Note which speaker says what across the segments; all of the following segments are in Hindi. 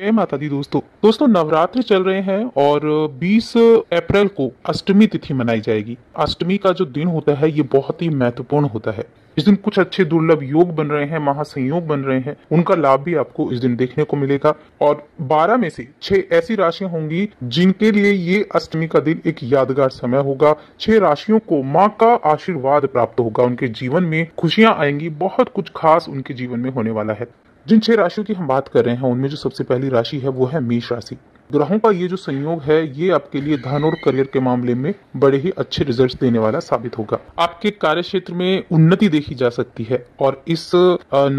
Speaker 1: जय माता दी दोस्तों दोस्तों नवरात्र चल रहे हैं और 20 अप्रैल को अष्टमी तिथि मनाई जाएगी अष्टमी का जो दिन होता है ये बहुत ही महत्वपूर्ण होता है इस दिन कुछ अच्छे दुर्लभ योग बन रहे हैं महासंयोग बन रहे हैं उनका लाभ भी आपको इस दिन देखने को मिलेगा और 12 में से छह ऐसी राशियां होंगी जिनके लिए ये अष्टमी का दिन एक यादगार समय होगा छह राशियों को माँ का आशीर्वाद प्राप्त होगा उनके जीवन में खुशियां आएंगी बहुत कुछ खास उनके जीवन में होने वाला है जिन छह राशियों की हम बात कर रहे हैं उनमें जो सबसे पहली राशि है वो है मेष राशि ग्रहों का ये जो संयोग है ये आपके लिए धन और करियर के मामले में बड़े ही अच्छे रिजल्ट्स देने वाला साबित होगा आपके कार्य क्षेत्र में उन्नति देखी जा सकती है और इस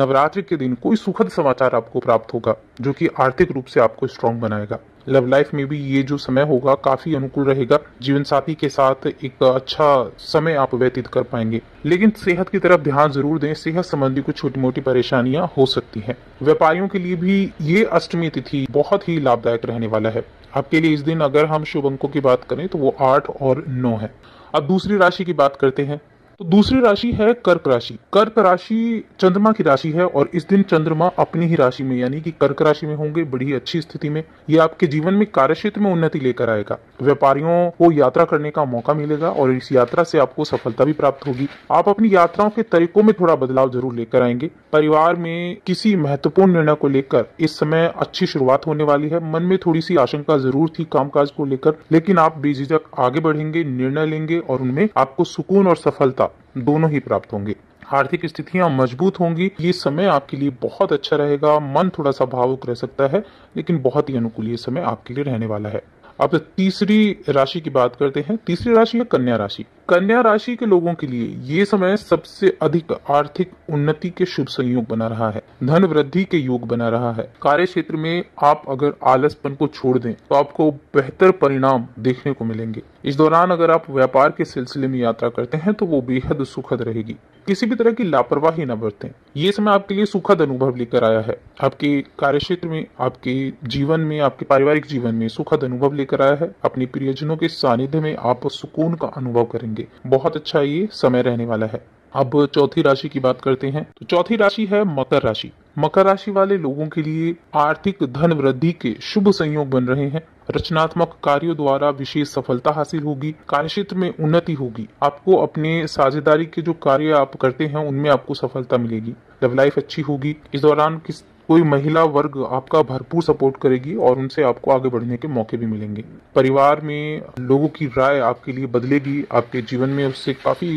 Speaker 1: नवरात्र के दिन कोई सुखद समाचार आपको प्राप्त होगा जो कि आर्थिक रूप से आपको स्ट्रांग बनाएगा लव लाइफ में भी ये जो समय होगा काफी अनुकूल रहेगा जीवन साथी के साथ एक अच्छा समय आप व्यतीत कर पाएंगे लेकिन सेहत की तरफ ध्यान जरूर दें सेहत संबंधी कुछ छोटी मोटी परेशानियां हो सकती हैं व्यापारियों के लिए भी ये अष्टमी तिथि बहुत ही लाभदायक रहने वाला है आपके लिए इस दिन अगर हम शुभ अंकों की बात करें तो वो आठ और नौ है अब दूसरी राशि की बात करते हैं तो दूसरी राशि है कर्क राशि कर्क राशि चंद्रमा की राशि है और इस दिन चंद्रमा अपनी ही राशि में यानी कि कर्क राशि में होंगे बड़ी अच्छी स्थिति में ये आपके जीवन में कार्य क्षेत्र में उन्नति लेकर आएगा व्यापारियों को यात्रा करने का मौका मिलेगा और इस यात्रा से आपको सफलता भी प्राप्त होगी आप अपनी यात्राओं के तरीकों में थोड़ा बदलाव जरूर लेकर आएंगे परिवार में किसी महत्वपूर्ण निर्णय को लेकर इस समय अच्छी शुरुआत होने वाली है मन में थोड़ी सी आशंका जरूर थी कामकाज को लेकर लेकिन आप बेझिझक आगे बढ़ेंगे निर्णय लेंगे और उनमें आपको सुकून और सफलता सफलता दोनों ही प्राप्त होंगे आर्थिक स्थितियां मजबूत होंगी ये समय आपके लिए बहुत अच्छा रहेगा मन थोड़ा सा भावुक रह सकता है लेकिन बहुत ही अनुकूल ये समय आपके लिए रहने वाला है अब तीसरी राशि की बात करते हैं तीसरी राशि है कन्या राशि कन्या राशि के लोगों के लिए ये समय सबसे अधिक आर्थिक उन्नति के शुभ संयोग बना रहा है धन वृद्धि के योग बना रहा है कार्य क्षेत्र में आप अगर आलसपन को छोड़ दें तो आपको बेहतर परिणाम देखने को मिलेंगे इस दौरान अगर आप व्यापार के सिलसिले में यात्रा करते हैं तो वो बेहद सुखद रहेगी किसी भी तरह की लापरवाही न बरतें ये समय आपके लिए सुखद अनुभव लेकर आया है आपके कार्य क्षेत्र में आपके जीवन में आपके पारिवारिक जीवन में सुखद अनुभव लेकर आया है अपने प्रियजनों के सानिध्य में आप सुकून का अनुभव करेंगे रहेंगे बहुत अच्छा ये समय रहने वाला है अब चौथी राशि की बात करते हैं तो चौथी राशि है मकर राशि मकर राशि वाले लोगों के लिए आर्थिक धन वृद्धि के शुभ संयोग बन रहे हैं रचनात्मक कार्यों द्वारा विशेष सफलता हासिल होगी कार्य क्षेत्र में उन्नति होगी आपको अपने साझेदारी के जो कार्य आप करते हैं उनमें आपको सफलता मिलेगी लव लाइफ अच्छी होगी इस दौरान किस कोई महिला वर्ग आपका भरपूर सपोर्ट करेगी और उनसे आपको आगे बढ़ने के मौके भी मिलेंगे परिवार में लोगों की राय आपके लिए बदलेगी आपके जीवन में उससे काफी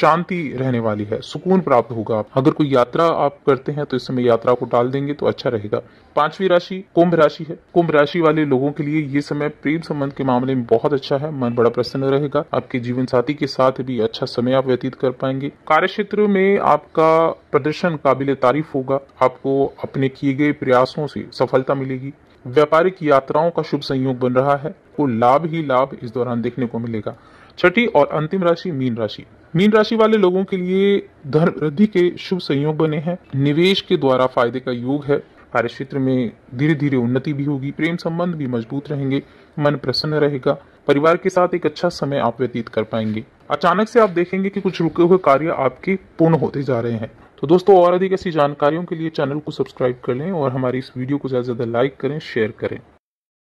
Speaker 1: शांति रहने वाली है सुकून प्राप्त होगा अगर कोई यात्रा आप करते हैं तो इस समय यात्रा को टाल देंगे तो अच्छा रहेगा पांचवी राशि कुंभ राशि है कुंभ राशि वाले लोगों के लिए ये समय प्रेम संबंध के मामले में बहुत अच्छा है मन बड़ा प्रसन्न रहेगा आपके जीवन साथी के साथ भी अच्छा समय आप व्यतीत कर पाएंगे कार्य क्षेत्र में आपका प्रदर्शन काबिल तारीफ होगा आपको अपने किए गए प्रयासों से सफलता मिलेगी व्यापारिक यात्राओं का शुभ संयोग बन रहा है को लाभ ही लाभ इस दौरान देखने को मिलेगा छठी और अंतिम राशि मीन राशि मीन राशि वाले लोगों के लिए धन वृद्धि के शुभ संयोग बने हैं निवेश के द्वारा फायदे का योग है कार्य क्षेत्र में धीरे धीरे उन्नति भी होगी प्रेम संबंध भी मजबूत रहेंगे मन प्रसन्न रहेगा परिवार के साथ एक अच्छा समय आप व्यतीत कर पाएंगे अचानक से आप देखेंगे कि कुछ रुके हुए कार्य आपके पूर्ण होते जा रहे हैं तो दोस्तों और अधिक ऐसी जानकारियों के लिए चैनल को सब्सक्राइब कर लें और हमारी इस वीडियो को ज़्यादा से ज़्यादा लाइक करें शेयर करें